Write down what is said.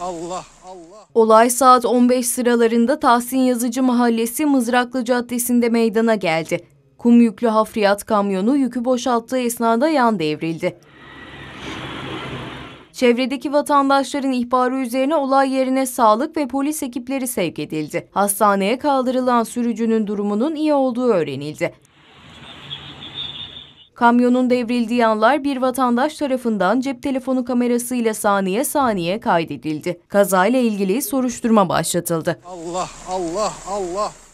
Allah Allah. Olay saat 15 sıralarında Tahsin Yazıcı Mahallesi Mızraklı Caddesi'nde meydana geldi. Kum yüklü hafriyat kamyonu yükü boşalttığı esnada yan devrildi. Çevredeki vatandaşların ihbarı üzerine olay yerine sağlık ve polis ekipleri sevk edildi. Hastaneye kaldırılan sürücünün durumunun iyi olduğu öğrenildi. Kamyonun devrildiği anlar bir vatandaş tarafından cep telefonu kamerasıyla saniye saniye kaydedildi. Kazayla ilgili soruşturma başlatıldı. Allah Allah Allah